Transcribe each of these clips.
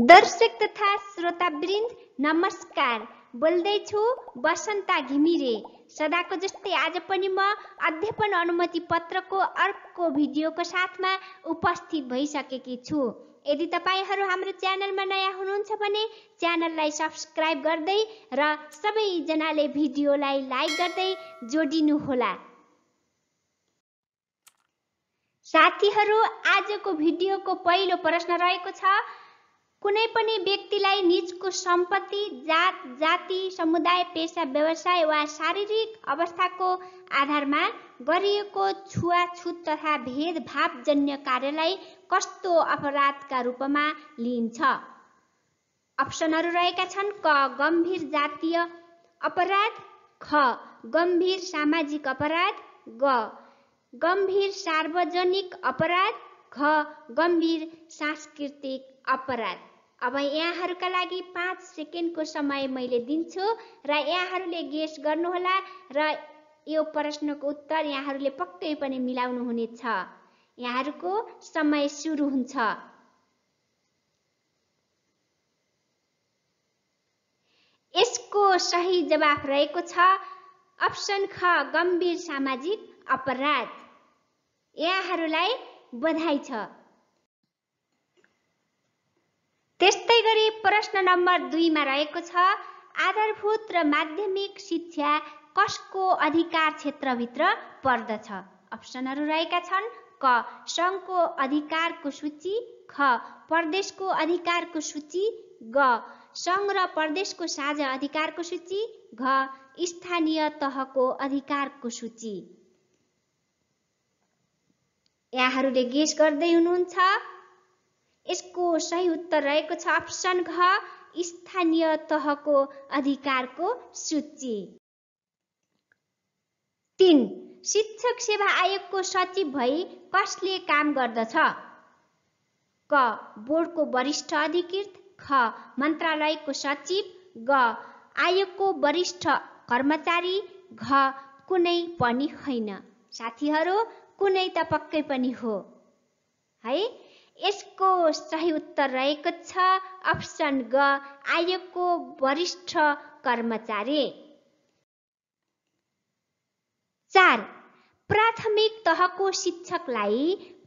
दर्शक तथा श्रोतावृन्द नमस्कार बोल्दैछु बसन्ता घिमिरे सदाको जस्तै आज पनि म अध्यापन अनुमति पत्रको अर्को भिडियोको साथमा उपस्थित भइसकेकी छु यदि तपाईँहरू हाम्रो च्यानलमा नयाँ हुनुहुन्छ भने च्यानललाई सब्सक्राइब गर्दै र सबैजनाले भिडियोलाई लाइक गर्दै जोडिनुहोला साथीहरू आजको भिडियोको पहिलो प्रश्न रहेको छ कुनै पनि व्यक्तिलाई निजको सम्पत्ति जात जाति समुदाय पेसा व्यवसाय वा शारीरिक अवस्थाको आधारमा गरिएको छुवाछुत तथा भेदभावजन्य कार्यलाई कस्तो अपराधका रूपमा लिइन्छ अप्सनहरू रहेका छन् क गम्भीर जातीय अपराध ख गम्भीर सामाजिक अपराध ग गम्भीर सार्वजनिक अपराध घ गम्भीर सांस्कृतिक अपराध अब यहाँहरूका लागि पाँच सेकेन्डको समय मैले दिन्छु र यहाँहरूले गेस गर्नुहोला र यो प्रश्नको उत्तर यहाँहरूले पक्कै पनि मिलाउनु हुनेछ यहाँहरूको समय सुरु हुन्छ यसको सही जवाफ रहेको छ अप्सन ख गम्भीर सामाजिक अपराध यहाँहरूलाई बधाई छ त्यस्तै गरी प्रश्न नम्बर दुईमा रहेको छ आधारभूत र माध्यमिक शिक्षा कसको अधिकार क्षेत्रभित्र पर्दछ अप्सनहरू रहेका छन् क सङ्घको अधिकारको सूची ख प्रदेशको अधिकारको सूची ग सङ्घ र प्रदेशको साझा अधिकारको सूची घ स्थानीय तहको अधिकारको सूची यहाँहरूले गेस गर्दै हुनुहुन्छ यसको सही उत्तर रहेको छ अप्सन घ स्थानीय तहको अधिकारको सूची तिन शिक्षक सेवा आयोगको सचिव भई कसले काम गर्दछ क बोर्डको वरिष्ठ अधिकृत ख मन्त्रालयको सचिव ग आयोगको वरिष्ठ कर्मचारी घ कुनै पनि होइन साथीहरू कुनै त पक्कै पनि हो है यसको सही उत्तर रहेको छ अप्सन ग आयोगको वरिष्ठ कर्मचारी चार प्राथमिक तहको शिक्षकलाई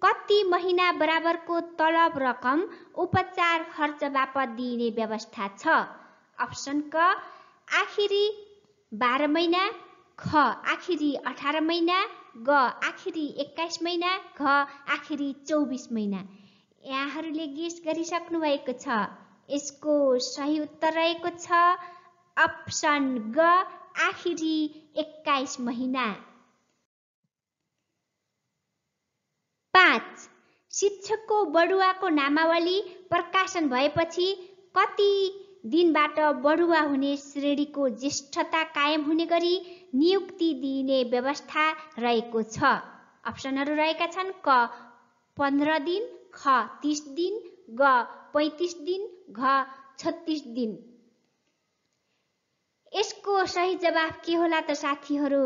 कति महिना बराबरको तलब रकम उपचार खर्च बापत दिइने व्यवस्था छ अप्सन क आखिरी बाह्र महिना ख आखिरी अठार महिना ग आखिरी एक्काइस महिना घ आखिरी चौबिस महिना यहाँहरूले गेस गरिसक्नु भएको छ यसको सही उत्तर रहेको छ अप्सन ग आखिरी एक्काइस महिना पाँच शिक्षकको बडुवाको नामावली प्रकाशन भएपछि कति दिनबाट बढुवा हुने श्रेणीको ज्येष्ठता कायम हुने गरी नियुक्ति दिने व्यवस्था रहेको छ अप्सनहरू रहेका छन् क पन्ध्र दिन ख तिस दिन ग पैँतिस दिन घ छत्तिस दिन यसको सही जवाफ के होला त साथीहरू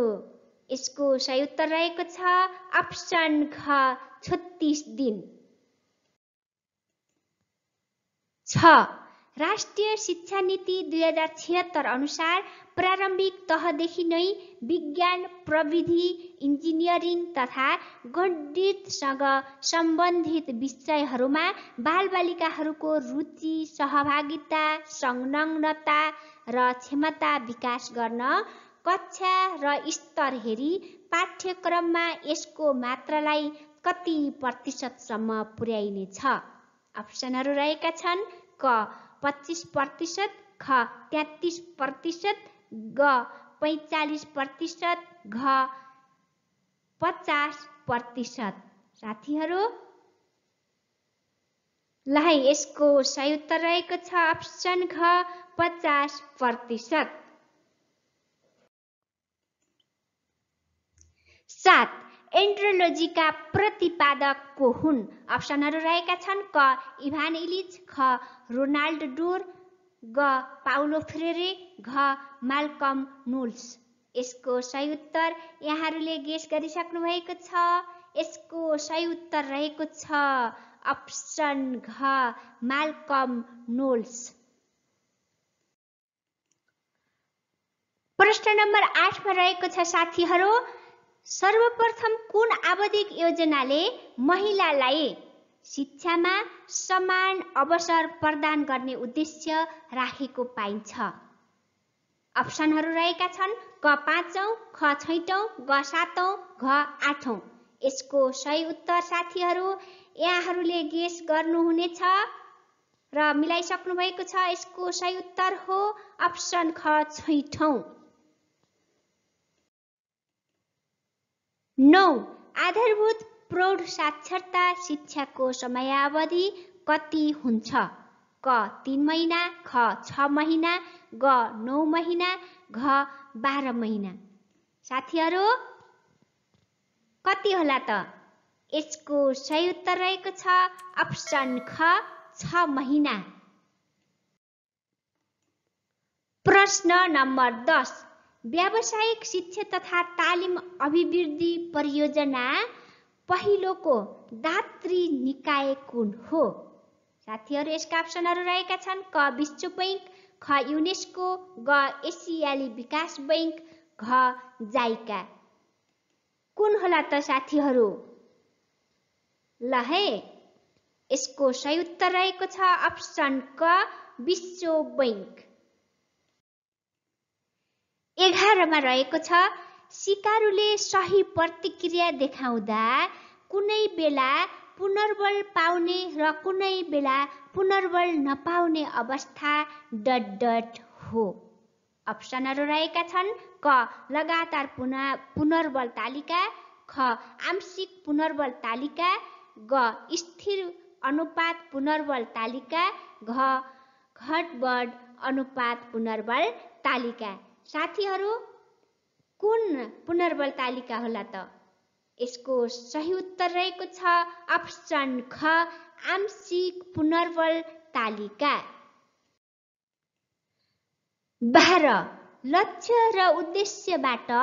यसको सही उत्तर रहेको छ अप्सन ख छत्तिस दिन छ राष्ट्रिय शिक्षा नीति दुई हजार छिहत्तर अनुसार प्रारम्भिक तहदेखि नै विज्ञान प्रविधि इन्जिनियरिङ तथा गणितसँग सम्बन्धित विषयहरूमा बालबालिकाहरूको रुचि सहभागिता संलग्नता र क्षमता विकास गर्न कक्षा र स्तर हेरी पाठ्यक्रममा यसको मात्रालाई कति प्रतिशतसम्म पुर्याइनेछ अप्सनहरू रहेका छन् क पच्चिस प्रतिशत ख तेत्तिस प्रतिशत ग पैँचालिस प्रतिशत घ पचास प्रतिशत साथीहरू लाई यसको सही उत्तर रहेको छ अप्सन घ पचास प्रतिशत एन्ड्रोलोजीका प्रतिपादकको हुन् अप्सनहरू रहेका छन् क इभान इलिच ख रोनाल्ड डुर ग पाउलो फ्रेरे घ मालकम नुल्स यसको सही उत्तर यहाँहरूले गेस गरिसक्नु भएको छ यसको सही उत्तर रहेको छ अप्सन घ मालकम नोल्स प्रश्न नम्बर आठमा रहेको छ साथीहरू सर्वप्रथम कुन आवधिक योजनाले महिलालाई शिक्षामा समान अवसर प्रदान गर्ने उद्देश्य राखेको पाइन्छ अप्सनहरू रहेका छन् क पाँचौँ ख छैटौँ ग सातौँ घ आठौँ यसको सही उत्तर साथीहरू यहाँहरूले गेस गर्नुहुनेछ र मिलाइसक्नु भएको छ यसको सही उत्तर हो अप्सन ख छैठौँ नौ आधारभूत प्रौढ साक्षरता शिक्षाको समयावधि कति हुन्छ क तिन महिना ख छ महिना ग नौ महिना घ बाह्र महिना साथीहरू कति होला त यसको सही उत्तर रहेको छ अप्सन ख छ महिना प्रश्न नम्बर दस व्यावसायिक शिक्षा तथा तालिम अभिवृद्धि परियोजना पहिलोको दात्री निकाय कुन हो साथीहरू यसका अप्सनहरू रहेका छन् क विश्व बैङ्क ख युनेस्को ग एसियाली विकास बैङ्क घ जाइका कुन होला त साथीहरू ल है यसको सही उत्तर रहेको छ अप्सन क विश्व बैङ्क एघारमा रहेको छ सिकारुले सही प्रतिक्रिया देखाउँदा कुनै बेला पुनर्बल पाउने र कुनै बेला पुनर्बल नपाउने अवस्था डट डट हो अप्सनहरू रहेका छन् क लगातार पुन पुनर्बल तालिका ख आंशिक पुनर्बल तालिका ग स्थिर अनुपात पुनर्बल तालिका घ घटबड अनुपात पुनर्बल तालिका साथीहरू कुन पुनर्बल तालिका होला त यसको सही उत्तर रहेको छ अप्सन ख आंशिक पुनर्बल तालिका बाह्र लक्ष्य र उद्देश्यबाट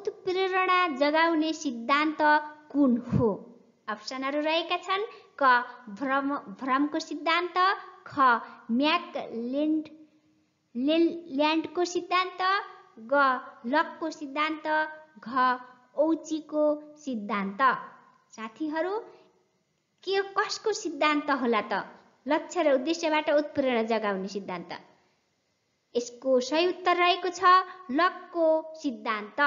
उत्प्रेरणा जगाउने सिद्धान्त कुन हो अप्सनहरू रहेका छन् क भ्रम भ्रमको सिद्धान्त ख म्याक लेन्ड ल्यान्डको सिद्धान्त ग लकको सिद्धान्त घ औचीको सिद्धान्त साथीहरू के कसको सिद्धान्त होला त लक्ष्य र उद्देश्यबाट उत्प्रेरणा जगाउने सिद्धान्त यसको सही उत्तर रहेको छ लकको सिद्धान्त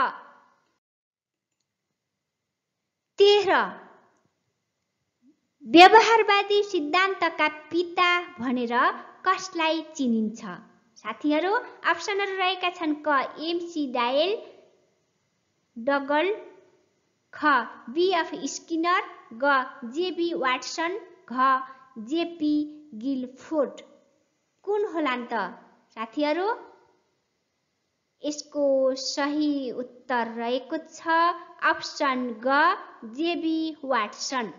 तेह्र व्यवहारवादी सिद्धान्तका पिता भनेर कसलाई चिनिन्छ साथीहरू अप्सनहरू रहेका छन् क एमसी डायल डगल ख बिएफ स्किनर ग जेबी वाटसन घ जेपी गिलफोर्ड कुन होलान् त साथीहरू यसको सही उत्तर रहेको छ अप्सन ग जेबी वाटसन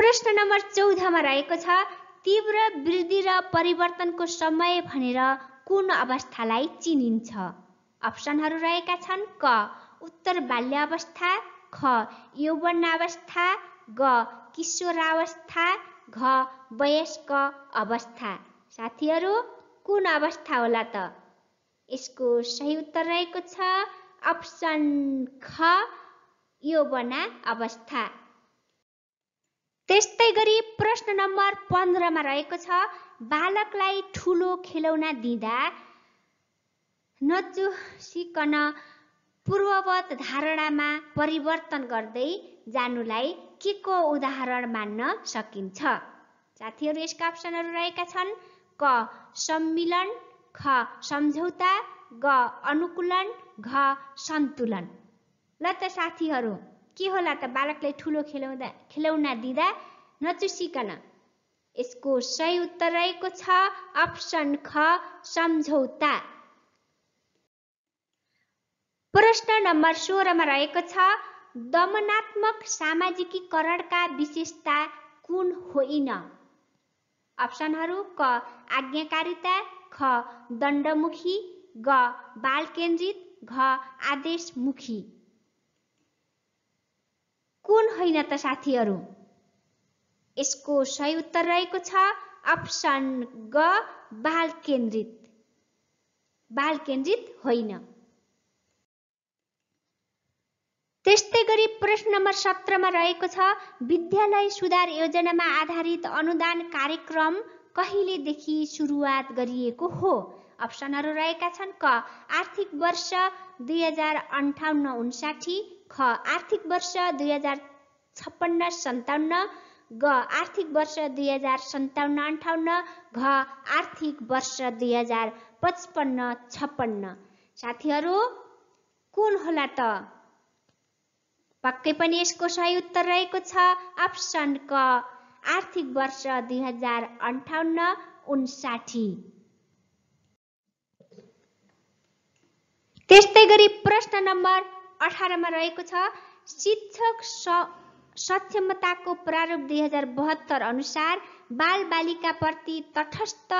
प्रश्न नम्बर चौधमा रहेको छ तीव्र वृद्धि र परिवर्तनको समय भनेर कुन अवस्थालाई चिनिन्छ अप्सनहरू रहेका छन् क उत्तर बाल्यावस्था ख यौवनावस्था ग किशोरावस्था घ वयस्क अवस्था साथीहरू कुन अवस्था होला त यसको सही उत्तर रहेको छ अप्सन ख यौवना अवस्था त्यस्तै गरी प्रश्न नम्बर पन्ध्रमा रहेको छ बालकलाई ठुलो खेलौना दिँदा नचुसिकन पूर्ववत धारणामा परिवर्तन गर्दै जानुलाई के को उदाहरण मान्न सकिन्छ साथीहरू यसका अप्सनहरू रहेका छन् क सम्मिलन ख सम्झौता ग अनुकूलन घ सन्तुलन ल त साथीहरू के होला त बालकलाई ठुलो खेलाउँदा खेलौना दिँदा नचुसिकन यसको सही उत्तर रहेको छ अप्सन ख सम्झौता प्रश्न नम्बर सोह्रमा रहेको छ दमनात्मक सामाजिकीकरणका विशेषता कुन होइन अप्सनहरू क आज्ञाकारिता ख दण्डमुखी ग बाल केन्द्रित घ आदेशमुखी कुन होइन त साथीहरू यसको सही उत्तर रहेको छ अप्सन ग बाल केन्द्रित बाल केन्द्रित होइन त्यस्तै गरी प्रश्न नम्बर सत्रमा रहेको छ विद्यालय सुधार योजनामा आधारित अनुदान कार्यक्रम कहिलेदेखि सुरुवात गरिएको हो अप्सनहरू रहेका छन् क आर्थिक वर्ष दुई हजार अन्ठाउन्न उन्साठी ख आर्थिक वर्ष दुई हजार छप्पन्न सन्ताउन्न ग आर्थिक वर्ष दुई हजार सन्ताउन्न अन्ठाउन्न घ आर्थिक वर्ष दुई हजार पचपन्न छप्पन्न साथीहरू कुन होला त पक्कै पनि यसको सही उत्तर रहेको छ अप्सन क आर्थिक वर्ष दुई हजार अन्ठाउन्न उन्साठी त्यस्तै गरी प्रश्न नम्बर अठारमा रहेको छ शिक्षक स सक्षमताको प्रारूप दुई हजार बहत्तर अनुसार बाल बालिकाप्रति तटस्थ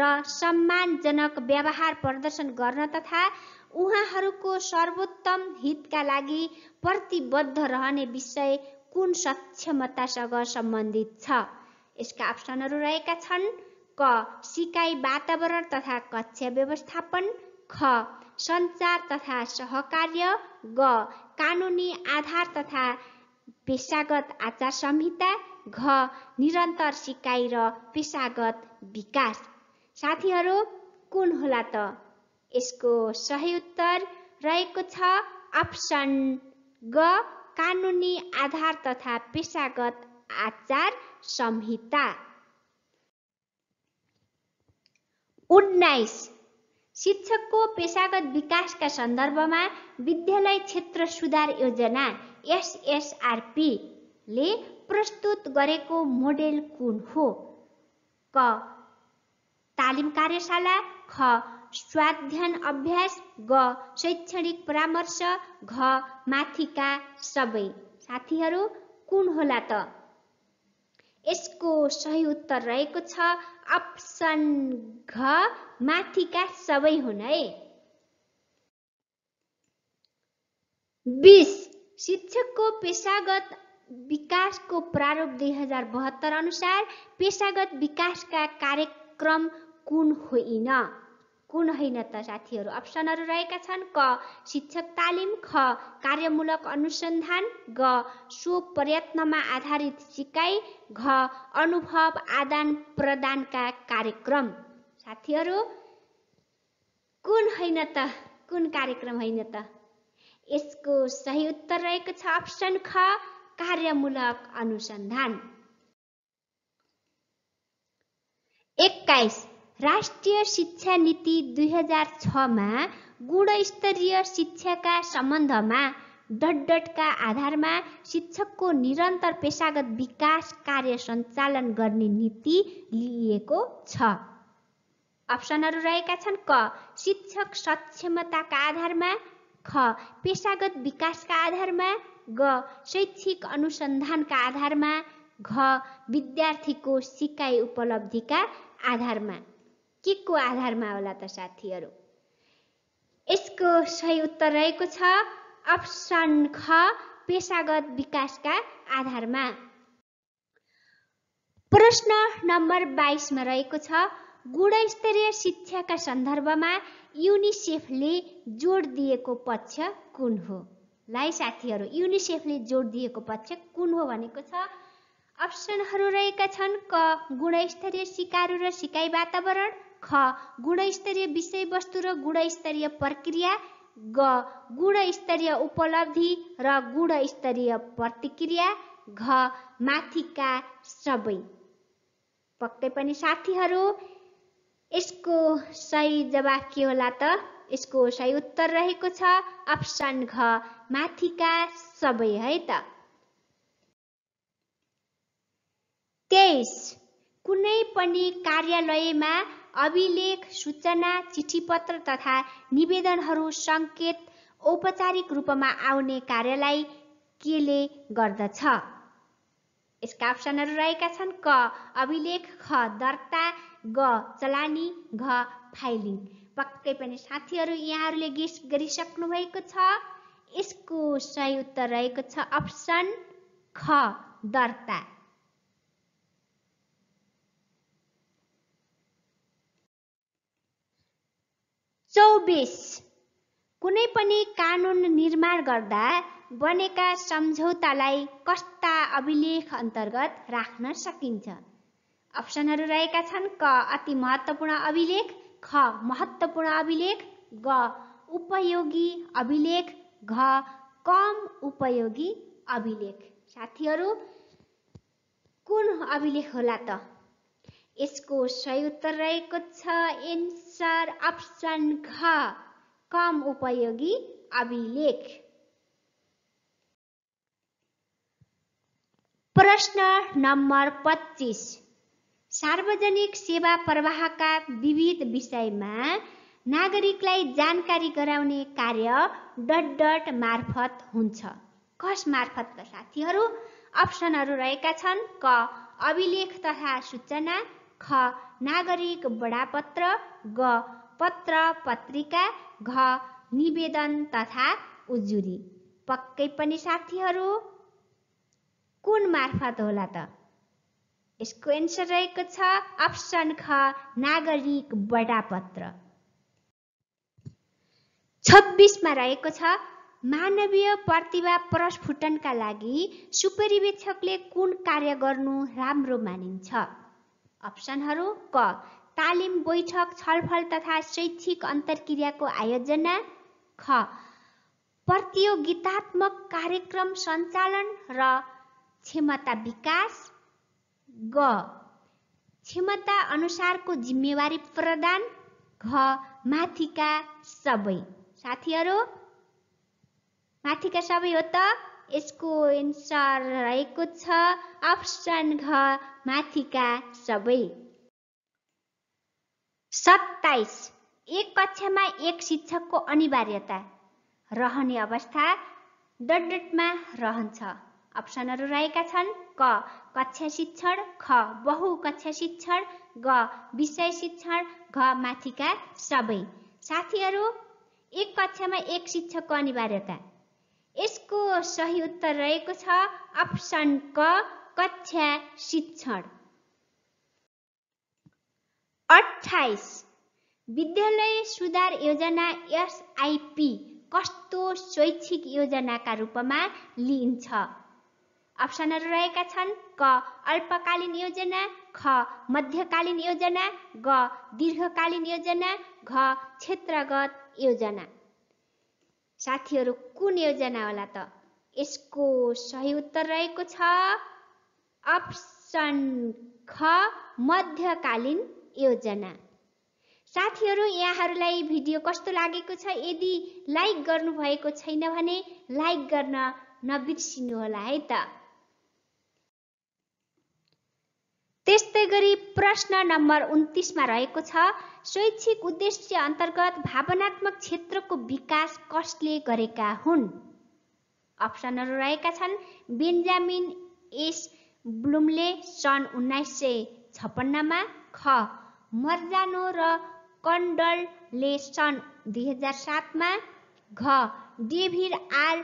र सम्मानजनक व्यवहार प्रदर्शन गर्न तथा उहाँहरूको सर्वोत्तम हितका लागि प्रतिबद्ध रहने विषय कुन सक्षमतासँग सम्बन्धित छ यसका अप्सनहरू रहेका छन् क सिकाइ वातावरण तथा कक्षा व्यवस्थापन ख सञ्चार तथा सहकार्य ग कानुनी आधार तथा पेसागत आचार संहिता घ निरन्तर सिकाइ र पेसागत विकास साथीहरू कुन होला त यसको सही उत्तर रहेको छ अप्सन ग कानुनी आधार तथा पेसागत आचार संहिता उन्नाइस शिक्षकको पेसागत विकासका सन्दर्भमा विद्यालय क्षेत्र सुधार योजना एसएसआरपीले प्रस्तुत गरेको मोडेल कुन हो क तालिम कार्यशाला ख स्वाध्ययन अभ्यास ग शैक्षणिक परामर्श घ माथिका सबै साथीहरू कुन होला त यसको सही उत्तर रहेको छ अप्सन घ माथिका सबै हुन् है बिस शिक्षकको पेसागत विकासको प्रारूप दुई हजार बहत्तर अनुसार पेसागत विकासका कार्यक्रम कुन होइन कुन होइन त साथीहरू अप्सनहरू रहेका छन् क शिक्षक तालिम ख कार्यमूलक अनुसन्धान ग प्रयत्नमा आधारित सिकाइ घ अनुभव आदान प्रदानका कार्यक्रम साथीहरू कुन होइन त कुन कार्यक्रम होइन त यसको सही उत्तर रहेको छ अप्सन ख कार्यमूलक अनुसन्धान एक्काइस राष्ट्रिय शिक्षा नीति दुई हजार छमा गुणस्तरीय शिक्षाका सम्बन्धमा डटका आधारमा शिक्षकको निरन्तर पेसागत विकास कार्य सञ्चालन गर्ने नीति लिइएको छ अप्सनहरू रहेका छन् क शिक्षक सक्षमताका आधारमा ख पेसागत विकासका आधारमा ग शैक्षिक अनुसन्धानका आधारमा घ विद्यार्थीको सिकाइ उपलब्धिका आधारमा के को आधारमा होला त साथीहरू यसको सही उत्तर रहेको छ अप्सन ख पेसागत विकासका आधारमा प्रश्न नम्बर बाइसमा रहेको छ गुणस्तरीय शिक्षाका सन्दर्भमा युनिसेफले जोड दिएको पक्ष कुन हो लाई साथीहरू युनिसेफले जोड दिएको पक्ष कुन हो भनेको छ अप्सनहरू रहेका छन् क गुणस्तरीय सिकारु र सिकाइ वातावरण ख गुणस्तरीय विषयवस्तु र गुणस्तरीय प्रक्रिया ग गुणस्तरीय उपलब्धि र गुणस्तरीय प्रतिक्रिया घ माथिका सबै पक्कै पनि साथीहरू यसको सही जवाफ के होला त यसको सही उत्तर रहेको छ अप्सन घ माथिका सबै है त तेइस कुनै पनि कार्यालयमा अभिलेख सूचना चिठीपत्र तथा निवेदनहरू सङ्केत औपचारिक रूपमा आउने कार्यलाई केले गर्दछ यसका अप्सनहरू रहेका छन् क अभिलेख ख दर्ता ग चलानी घ फाइलिङ पक्कै पनि साथीहरू यहाँहरूले गेस गरिसक्नु भएको छ यसको सही उत्तर रहेको छ अप्सन ख दर्ता चौबिस कुनै पनि कानुन निर्माण गर्दा बनेका सम्झौतालाई कस्ता अभिलेख अन्तर्गत राख्न सकिन्छ अप्सनहरू रहेका छन् क अति महत्त्वपूर्ण अभिलेख ख महत्त्वपूर्ण अभिलेख ग उपयोगी अभिलेख घ कम उपयोगी अभिलेख साथीहरू कुन अभिलेख होला त यसको सही उत्तर रहेको छ एन्सर अप्सन घ कम उपयोगी अभिलेख प्रश्न नम्बर पच्चिस सार्वजनिक सेवा प्रवाहका विविध विषयमा नागरिकलाई जानकारी गराउने कार्य डट डट मार्फत हुन्छ कस मार्फत साथीहरू अप्सनहरू रहेका छन् क अभिलेख तथा सूचना ख नागरिक बडापत्र ग पत्र पत्रिका घ निवेदन तथा उजुरी पक्कै पनि साथीहरू कुन मार्फत होला त यसको एन्सर रहेको छ अप्सन ख नागरिक बडापत्र छब्बिसमा रहेको छ मानवीय प्रतिभा प्रस्फुटनका लागि सुपरिवेक्षकले कुन कार्य गर्नु राम्रो मानिन्छ अप्सनहरू क तालिम बैठक छलफल तथा शैक्षिक अन्तर्क्रियाको आयोजना ख प्रतियोगितात्मक कार्यक्रम सञ्चालन र क्षमता विकास ग क्षमता अनुसारको जिम्मेवारी प्रदान घ माथिका सबै साथीहरू माथिका सबै हो त यसको एन्सर रहेको छ अप्सन घ माथिका सबै सत्ताइस एक कक्षामा एक शिक्षकको अनिवार्यता रहने अवस्था डटमा रहन्छ अप्सनहरू रहेका छन् क कक्षा शिक्षण ख बहु कक्षा शिक्षण ग विषय शिक्षण घ माथिका सबै साथीहरू एक कक्षामा एक शिक्षकको अनिवार्यता यसको सही उत्तर रहेको छ अप्सन क कक्षा शिक्षण अठाइस विद्यालय सुधार योजना एसआइपी कस्तो शैक्षिक योजनाका रूपमा लिइन्छ अप्सनहरू रहेका छन् क अल्पकालीन योजना ख मध्यकालीन योजना ग दीर्घकालीन योजना घ क्षेत्रगत योजना साथीहरू कुन योजना होला त यसको सही उत्तर रहेको छ अप्सन ख मध्यकालीन योजना साथीहरू यहाँहरूलाई भिडियो कस्तो लागेको छ यदि लाइक गर्नुभएको छैन भने लाइक गर्न होला है त त्यस्तै गरी प्रश्न नम्बर उन्तिसमा रहेको छ शैक्षिक उद्देश्य अन्तर्गत भावनात्मक क्षेत्रको विकास कसले गरेका हुन् अप्सनहरू रहेका छन् बेन्जामिन एस ब्लुमले सन् उन्नाइस सय छप्पन्नमा ख मर्जानो र कन्डलले सन् दुई हजार सातमा घ डेभिड आर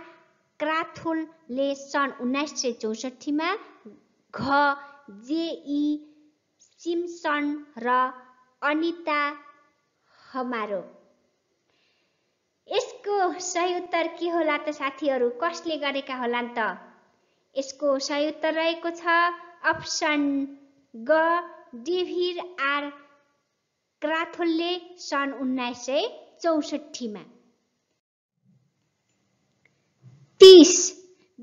क्राथोलले सन् उन्नाइस सय चौसठीमा घ जेई सिमसन र अनिता हमारो यसको सही उत्तर के होला त साथीहरू कसले गरेका नि त यसको सही उत्तर रहेको छ अप्सन ग डिभिर आर क्राथोलले सन् उन्नाइस सय चौसठीमा तिस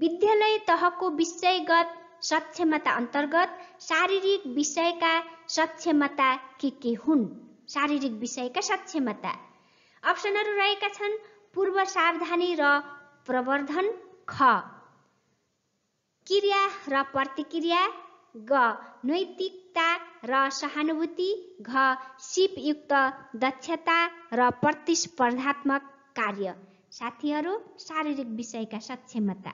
विद्यालय तहको विषयगत सक्षमता अन्तर्गत शारीरिक विषयका सक्षमता के के हुन् शारीरिक विषयका सक्षमता अप्सनहरू रहेका छन् पूर्व सावधानी र प्रवर्धन ख क्रिया र प्रतिक्रिया ग नैतिकता र सहानुभूति घ सिपयुक्त दक्षता र प्रतिस्पर्धात्मक कार्य साथीहरू शारीरिक विषयका सक्षमता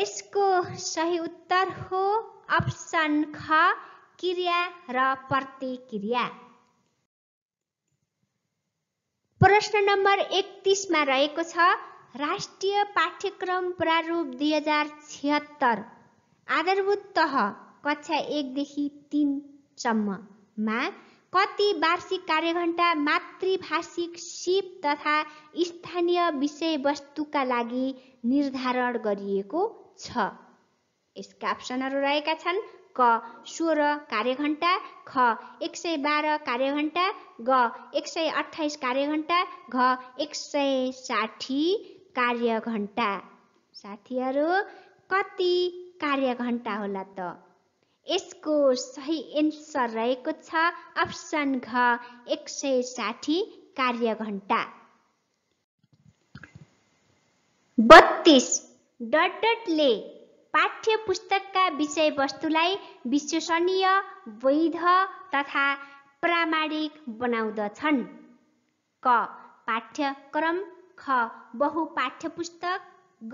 यसको सही उत्तर हो अप्सन ख क्रिया र प्रतिक्रिया प्रश्न नम्बर एकतिसमा रहेको छ राष्ट्रिय पाठ्यक्रम प्रारूप दुई हजार छिहत्तर आधारभूत तह कक्षा एकदेखि तिनसम्ममा कति वार्षिक कार्यघण्टा मातृभाषिक सिप तथा स्थानीय विषयवस्तुका लागि निर्धारण गरिएको छ यसका अप्सनहरू रहेका छन् क सोह्र कार्यघण्टा ख एक सय बाह्र कार्यघण्टा ग एक सय अठाइस कार्यघण्टा घ एक सय साठी कार्यघण्टा साथीहरू कति कार्यघण्टा होला त यसको सही एन्सर रहेको छ अप्सन घ एक सय साठी कार्यघण्टा बत्तिस डट डटले पाठ्य पुस्तकका विषयवस्तुलाई विश्वसनीय वैध तथा प्रामाणिक बनाउँदछन् क पाठ्यक्रम ख बहु पाठ्य पुस्तक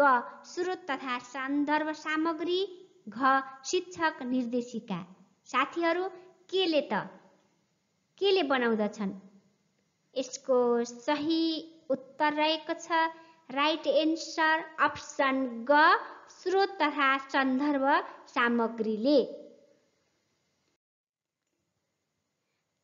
ग स्रोत तथा सन्दर्भ सामग्री घ शिक्षक निर्देशिका साथीहरू केले त केले बनाउँदछन् यसको सही उत्तर रहेको छ राइट एन्सर अप्सन ग स्रोत तथा सन्दर्भ सामग्रीले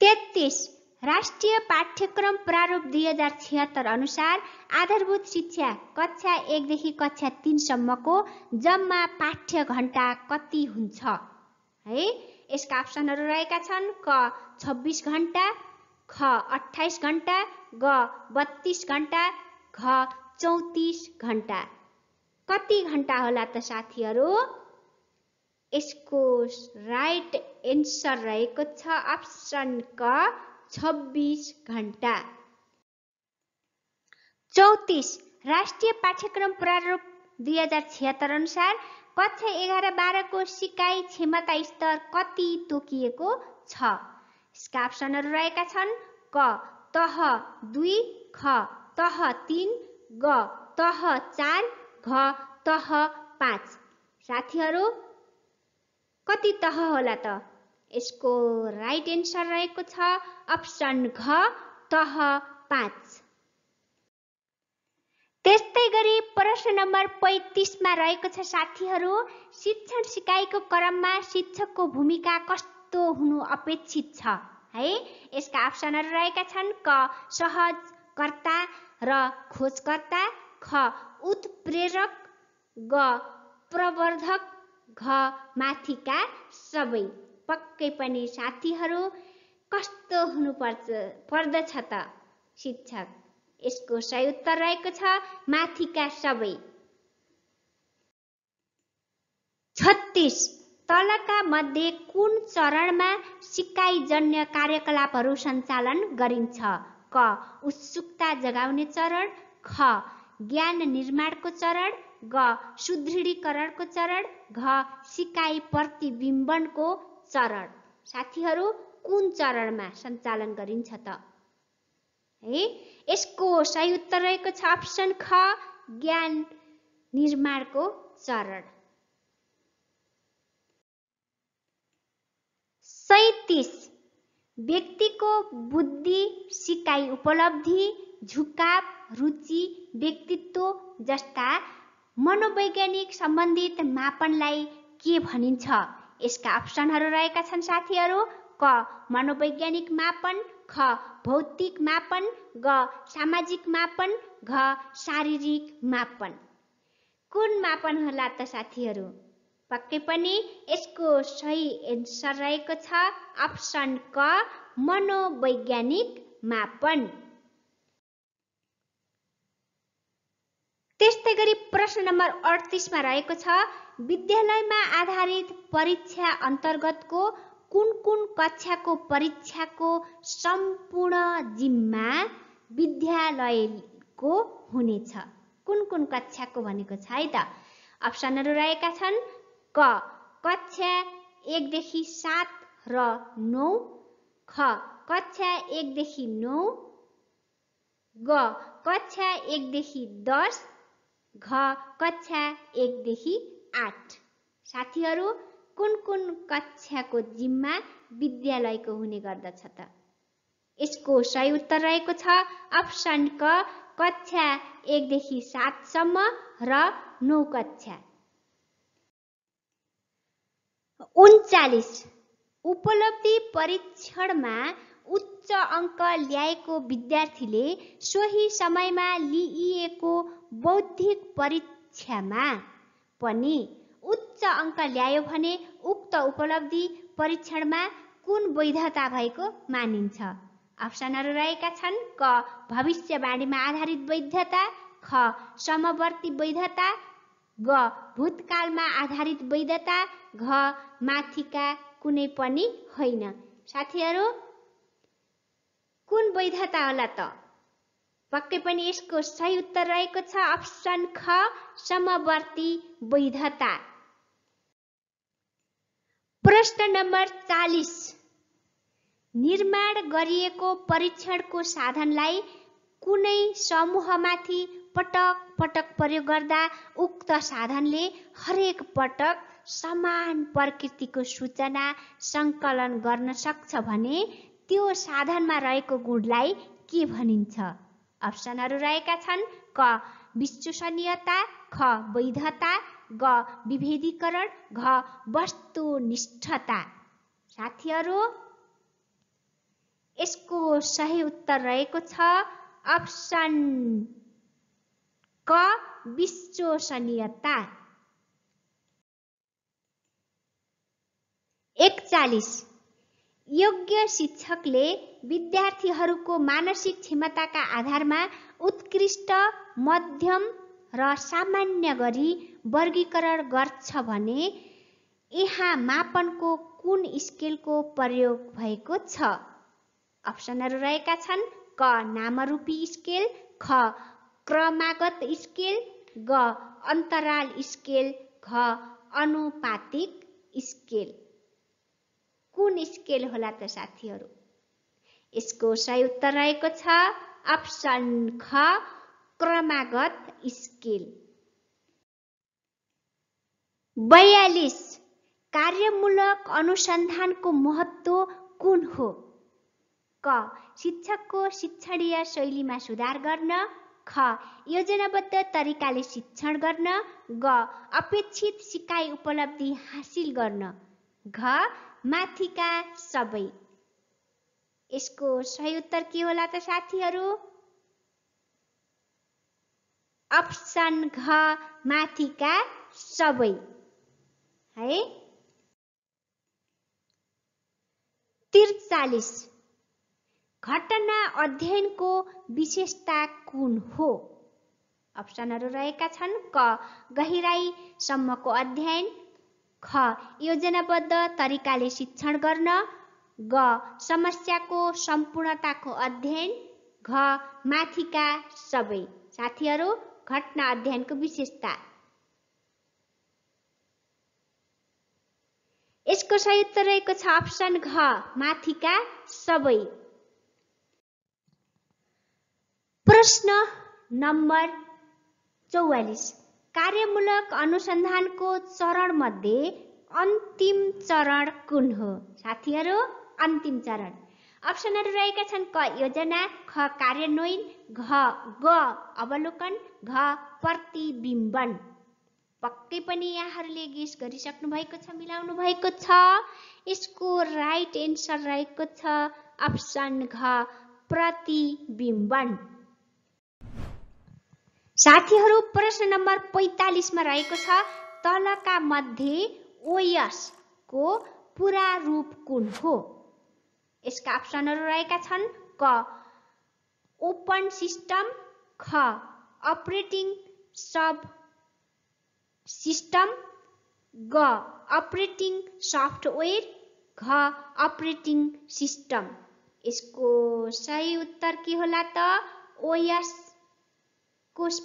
तेत्तिस राष्ट्रिय पाठ्यक्रम प्रारूप दुई हजार छिहत्तर अनुसार आधारभूत शिक्षा कक्षा एकदेखि कक्षा तिनसम्मको जम्मा पाठ्य घन्टा कति हुन्छ है यसका अप्सनहरू रहेका छन् क छब्बिस घन्टा ख अठाइस घन्टा ग बत्तिस घन्टा घ चौतिस घन्टा कति घन्टा होला त साथीहरू यसको राइट एन्सर रहेको छ अप्सन क छब्बिस घन्टा चौतिस राष्ट्रिय पाठ्यक्रम प्रारूप दुई हजार छिहत्तर अनुसार कक्षा एघार बाह्रको सिकाइ क्षमता स्तर कति तोकिएको छ यसका अप्सनहरू रहेका छन् क तह दुई ख तह तिन ग तह चार घ तह पाँच साथीहरू कति तह होला त यसको राइट एन्सर रहेको छ अप्सन घ तह पाँच त्यस्तै गरी प्रश्न नम्बर पैँतिसमा रहेको छ साथीहरू शिक्षण सिकाइको क्रममा शिक्षकको भूमिका कस्तो हुनु अपेक्षित छ है यसका अप्सनहरू रहेका छन् क सहजकर्ता र खोजकर्ता ख उत्प्रेरक ग प्रवर्धक घ माथिका सबै पक्कै पनि साथीहरू कस्तो हुनुपर्छ पर्दछ त शिक्षक यसको सही उत्तर रहेको छ माथिका सबै छत्तिस तलका मध्ये कुन चरणमा सिकाइजन्य कार्यकलापहरू सञ्चालन गरिन्छ क उत्सुकता जगाउने चरण ख ज्ञान निर्माणको चरण ग सुदृढीकरणको चरण घ सिकाइ प्रतिबिम्बनको चरण साथीहरू कुन चरणमा सञ्चालन गरिन्छ त है यसको सही उत्तर रहेको छ अप्सन ख ज्ञान निर्माणको चरण सैतिस व्यक्तिको बुद्धि सिकाइ उपलब्धि झुकाव रुचि व्यक्तित्व जस्ता मनोवैज्ञानिक सम्बन्धित मापनलाई के भनिन्छ यसका अप्सनहरू रहेका छन् साथीहरू क मनोवैज्ञानिक मापन ख भौतिक मापन ग सामाजिक मापन घ शारीरिक मापन कुन मापन होला त साथीहरू पक्कै पनि यसको सही एन्सर रहेको छ अप्सन क मनोवैज्ञानिक मापन त्यस्तै गरी प्रश्न नम्बर अडतिसमा रहेको छ विद्यालयमा आधारित परीक्षा अन्तर्गतको कुन कुन कक्षाको परीक्षाको सम्पूर्ण जिम्मा विद्यालयको हुनेछ कुन कुन कक्षाको भनेको छ है त अप्सनहरू रहेका छन् क कक्षा एकदेखि सात र नौ ख कक्षा एकदेखि नौ ग कक्षा एकदेखि दस घ कक्षा एकदेखि आठ साथीहरू कुन कुन कक्षाको जिम्मा विद्यालयको हुने गर्दछ त यसको सही उत्तर रहेको छ अप्सन क कक्षा एकदेखि सातसम्म र नौ कक्षा उन्चालिस उपलब्धि परीक्षणमा उच्च अङ्क ल्याएको विद्यार्थीले सोही समयमा लिइएको बौद्धिक परीक्षामा पनि उच्च अङ्क ल्यायो भने उक्त उपलब्धि परीक्षणमा कुन वैधता भएको मानिन्छ अप्सनहरू रहेका छन् क भविष्यवाणीमा आधारित वैधता ख समवर्ती वैधता ग भूतकालमा आधारित वैधता घ माथिका कुनै पनि होइन साथीहरू कुन वैधता होला त पक्कै पनि यसको सही उत्तर रहेको छ अप्सन ख समवर्ती वैधता प्रश्न नम्बर चालिस निर्माण गरिएको परीक्षणको साधनलाई कुनै समूहमाथि पटक पटक प्रयोग गर्दा उक्त साधनले हरेक पटक समान प्रकृतिको सूचना सङ्कलन गर्न सक्छ भने त्यो साधनमा रहेको गुणलाई के भनिन्छ अप्सनहरू रहेका छन् क विश्वसनीयता ख वैधता ग विभेदीकरण घ वस्तुनिष्ठता साथीहरू यसको सही उत्तर रहेको छ अप्सन क विश्वसनीयता एकचालिस योग्य शिक्षकले विद्यार्थीहरूको मानसिक क्षमताका आधारमा उत्कृष्ट मध्यम र सामान्य गरी वर्गीकरण गर्छ भने यहाँ मापनको कुन स्केलको प्रयोग भएको छ अप्सनहरू रहेका छन् क नामरूपी स्केल ख क्रमागत स्केल ग अन्तराल स्केल घ अनुपातिक स्केल कुन स्केल होला त साथीहरू यसको सही उत्तर रहेको छ अप्सन ख क्रमागत स्केल बयालिस कार्यमूलक अनुसन्धानको महत्त्व कुन हो क शिक्षकको शिक्षणीय शैलीमा सुधार गर्न ख योजनाबद्ध तरिकाले शिक्षण गर्न ग अपेक्षित सिकाइ उपलब्धि हासिल गर्न घ माथिका सबै यसको सही उत्तर के होला त साथीहरू अप्सन घ माथिका सबै है त्रिचालिस घटना अध्ययनको विशेषता कुन हो अप्सनहरू रहेका छन् क गहिराईसम्मको अध्ययन ख योजनाबद्ध तरिकाले शिक्षण गर्न ग समस्याको सम्पूर्णताको अध्ययन घ माथिका सबै साथीहरू घटना अध्ययनको विशेषता यसको उत्तर रहेको छ अप्सन घ माथिका सबै प्रश्न नम्बर चौवालिस कार्यमूलक अनुसन्धानको मध्ये अन्तिम चरण कुन हो साथीहरू अन्तिम चरण अप्सनहरू रहेका छन् क योजना ख कार्यान्वयन घ ग अवलोकन घ प्रतिबिम्बन पक्कै पनि यहाँहरूले गेस गरिसक्नु भएको छ मिलाउनु भएको छ यसको राइट एन्सर रहेको छ अप्सन घ प्रतिबिम्बन साथीहरू प्रश्न नम्बर पैँतालिसमा रहेको छ तलका मध्ये ओयसको पुरा रूप कुन हो यसका अप्सनहरू रहेका छन् क ओपन सिस्टम ख अपरेटिङ सब सिस्टम ग अपरेटिङ सफ्टवेयर घ अपरेटिङ सिस्टम यसको सही उत्तर के होला त ओयस कोष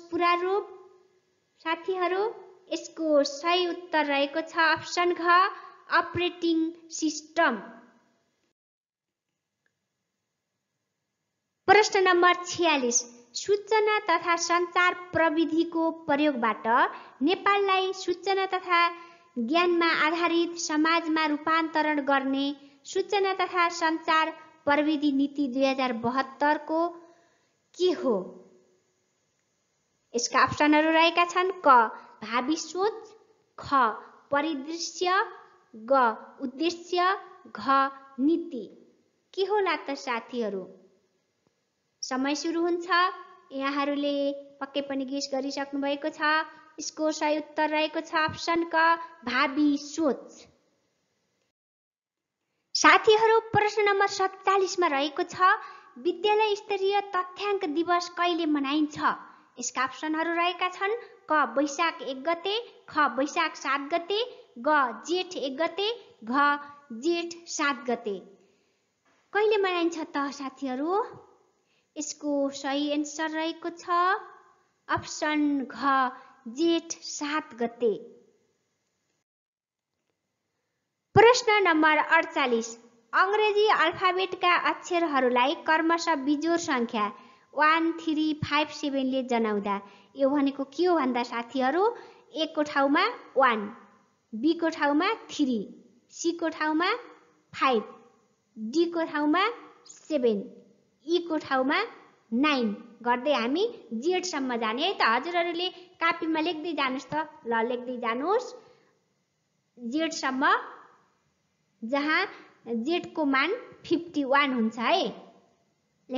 रूप साथीहरू यसको सही उत्तर रहेको छ अप्सन घ अपरेटिङ सिस्टम प्रश्न नम्बर छ्यालिस सूचना तथा सञ्चार प्रविधिको प्रयोगबाट नेपाललाई सूचना तथा ज्ञानमा आधारित समाजमा रूपान्तरण गर्ने सूचना तथा सञ्चार प्रविधि नीति दुई हजार बहत्तरको के हो यसका अप्सनहरू रहेका छन् क भावी सोच ख परिदृश्य ग उद्देश्य घ नीति के होला त साथीहरू समय सुरु हुन्छ यहाँहरूले पक्कै पनि गेस गरिसक्नु भएको छ यसको सही उत्तर रहेको छ अप्सन क भावी सोच साथीहरू प्रश्न नम्बर सत्तालिसमा रहेको छ विद्यालय स्तरीय तथ्याङ्क दिवस कहिले मनाइन्छ अप्सनहरू रहेका छन् क वैशाख एक गते ख वैशाख सात गते ग जेठ एक गते घ जेठ सात गते कहिले मनाइन्छ त साथीहरू यसको सही एन्सर रहेको छ अप्सन घ जेठ सात गते प्रश्न नम्बर अडचालिस अङ्ग्रेजी अल्फाबेटका अक्षरहरूलाई कर्मश बिजोर सङ्ख्या वान थ्री फाइभ सेभेनले जनाउँदा यो भनेको के हो भन्दा साथीहरू एकको ठाउँमा वान बीको ठाउँमा थ्री सीको ठाउँमा फाइभ डीको ठाउँमा सेभेन ईको ठाउँमा नाइन गर्दै हामी जेडसम्म जाने है त हजुरहरूले कापीमा लेख्दै जानुहोस् त ल लेख्दै जानुहोस् जेडसम्म जहाँ जेडको मान फिफ्टी वान हुन्छ है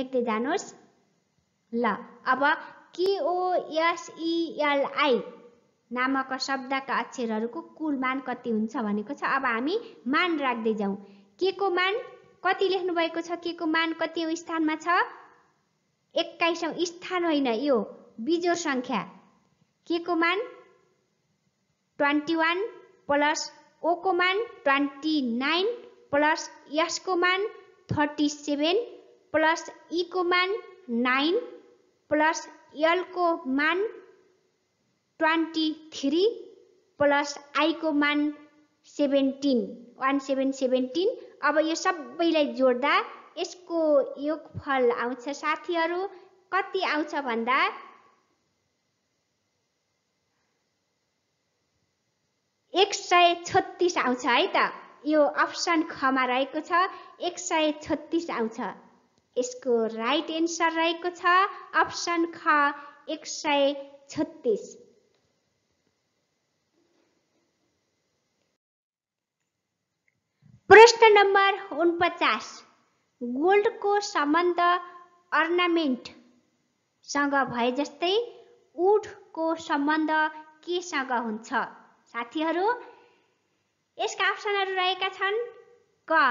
लेख्दै जानुहोस् ल अब केओएसइएलआई नामक शब्दका अक्षरहरूको कुल मान कति हुन्छ भनेको छ अब हामी मान राख्दै जाउँ के को मान कति लेख्नु भएको छ के को मान कति स्थानमा छ एक्काइसौँ स्थान होइन यो बिजोर सङ्ख्या के को मान ट्वेन्टी वान प्लस ओको मान ट्वेन्टी नाइन प्लस यसको मान थर्टी सेभेन प्लस इको मान नाइन प्लस एलको मान ट्वेन्टी थ्री प्लस आईको मान सेभेन्टिन वान सेभेन सेभेन्टिन अब यो सबैलाई जोड्दा यसको योगफल आउँछ साथीहरू कति आउँछ भन्दा एक सय छत्तिस आउँछ है त यो अप्सन खमा रहेको छ एक सय छत्तिस आउँछ यसको राइट एन्सर रहेको छ अप्सन ख एक सय छत्तिस प्रश्न नम्बर उनपचास गोल्डको सम्बन्ध अर्नामेन्टसँग भए जस्तै उडको सम्बन्ध केसँग हुन्छ साथीहरू यसका अप्सनहरू रहेका छन् क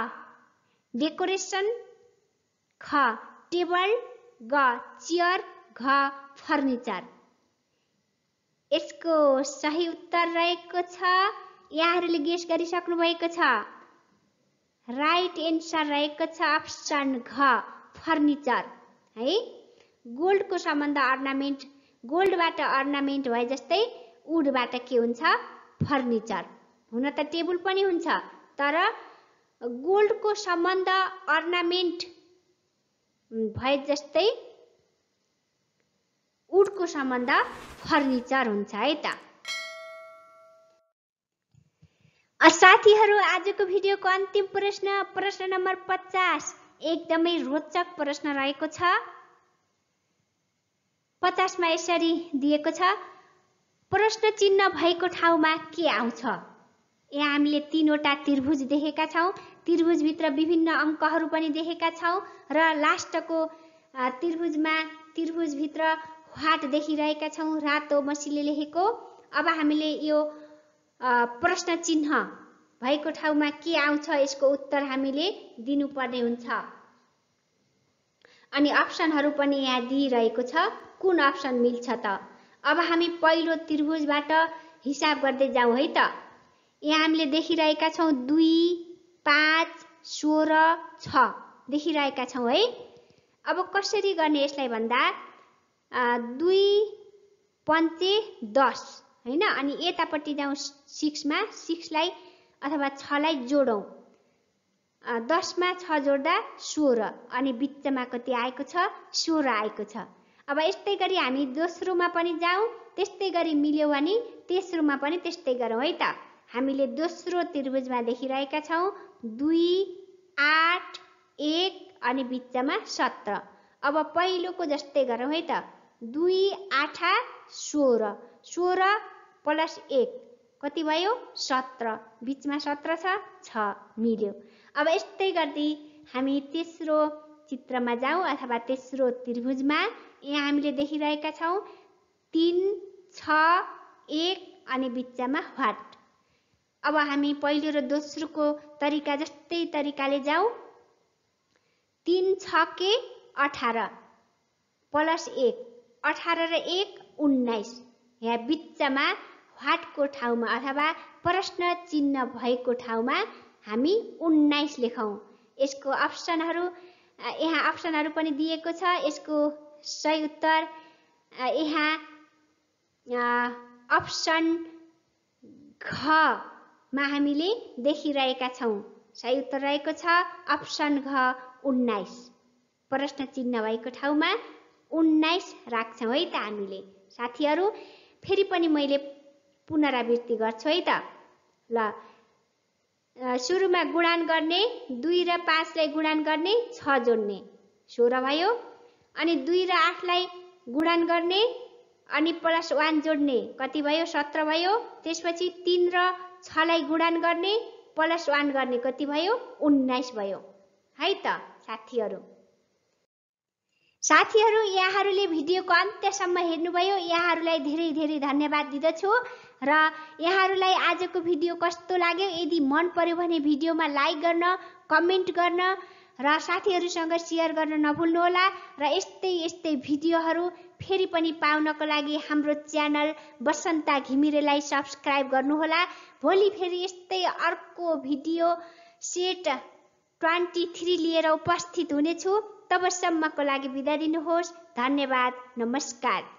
डेकोरेसन ख टेबल ग चेयर घ फर्निचर यसको सही उत्तर रहेको छ यहाँहरूले गेस गरिसक्नु भएको छ राइट एन्सर रहेको छ अप्सन घ फर्निचर है गोल्डको सम्बन्ध अर्नामेन्ट गोल्डबाट अर्नामेन्ट भए जस्तै उडबाट के हुन्छ फर्निचर हुन त टेबल पनि हुन्छ तर गोल्डको सम्बन्ध अर्नामेन्ट भए जस्तै उडको सम्बन्ध फर्निचर हुन्छ है त साथीहरू आजको भिडियोको अन्तिम प्रश्न प्रश्न नम्बर पचास एकदमै रोचक प्रश्न रहेको छ पचासमा यसरी दिएको छ प्रश्न चिन्ह भएको ठाउँमा के आउँछ यहाँ हामीले तिनवटा त्रिभुज देखेका छौँ त्रिभुजभित्र विभिन्न अङ्कहरू पनि देखेका छौँ र लास्टको त्रिभुजमा त्रिभुजभित्र हाट देखिरहेका छौँ रातो मसीले लेखेको अब हामीले यो प्रश्न चिह्न भएको ठाउँमा के आउँछ यसको उत्तर हामीले दिनुपर्ने हुन्छ अनि अप्सनहरू पनि यहाँ दिइरहेको छ कुन अप्सन मिल्छ त अब हामी पहिलो त्रिभुजबाट हिसाब गर्दै जाउँ है त यहाँ हामीले देखिरहेका छौँ दुई पाँच सोह्र छ देखिरहेका छौँ है अब कसरी गर्ने यसलाई भन्दा दुई पन्चे दस होइन अनि यतापट्टि जाउँ सिक्समा सिक्सलाई अथवा छलाई जोडौँ दसमा छ जोड्दा सोह्र अनि बिचमा कति आएको छ सोह्र आएको छ अब यस्तै गरी हामी दोस्रोमा पनि जाउँ त्यस्तै गरी मिल्यो भने तेस्रोमा पनि त्यस्तै गरौँ है त हामीले दोस्रो त्रिभुजमा देखिरहेका छौँ दुई आठ एक अनि बिचमा सत्र अब पहिलोको जस्तै गरौँ है त दुई आठा सोह्र सोह्र प्लस एक कति भयो सत्र बिचमा सत्र छ छ मिल्यो अब यस्तै गर्दै हामी तेस्रो चित्रमा जाउँ अथवा तेस्रो त्रिभुजमा यहाँ हामीले देखिरहेका छौँ तिन छ एक अनि बिचमा वाट अब हामी पहिलो र दोस्रोको तरिका जस्तै तरिकाले जाउँ तिन छ के अठार प्लस एक अठार र एक उन्नाइस यहाँ बिचमा वाटको ठाउँमा अथवा प्रश्न चिन्ह भएको ठाउँमा हामी उन्नाइस लेखौँ यसको अप्सनहरू यहाँ अप्सनहरू पनि दिएको छ यसको सही उत्तर यहाँ अप्सन घ मा हामीले देखिरहेका छौँ सही उत्तर रहेको छ अप्सन घ उन्नाइस प्रश्न चिन्ह भएको ठाउँमा उन्नाइस राख्छौँ है त हामीले साथीहरू फेरि पनि मैले पुनरावृत्ति गर्छु है त ल सुरुमा गुणान गर्ने दुई र पाँचलाई गुणान गर्ने छ जोड्ने सोह्र भयो अनि दुई र आठलाई गुणान गर्ने अनि प्लस वान जोड्ने कति भयो सत्र भयो त्यसपछि तिन र छलाई गुणान गर्ने प्लस वान गर्ने कति भयो उन्नाइस भयो है त साथीहरू साथीहरू यहाँहरूले भिडियोको अन्त्यसम्म हेर्नुभयो यहाँहरूलाई धेरै धेरै धन्यवाद दिँदछु र यहाँहरूलाई आजको भिडियो कस्तो लाग्यो यदि मन पर्यो भने भिडियोमा लाइक गर्न कमेन्ट गर्न र साथीहरूसँग सेयर गर्न नभुल्नुहोला र यस्तै यस्तै भिडियोहरू फेरि पनि पाउनको लागि हाम्रो च्यानल बसन्ता घिमिरेलाई सब्सक्राइब गर्नुहोला भोलि फेरि यस्तै अर्को भिडियो सेट ट्वेन्टी थ्री लिएर उपस्थित हुनेछु तबसम्मको लागि बिदा दिनुहोस् धन्यवाद नमस्कार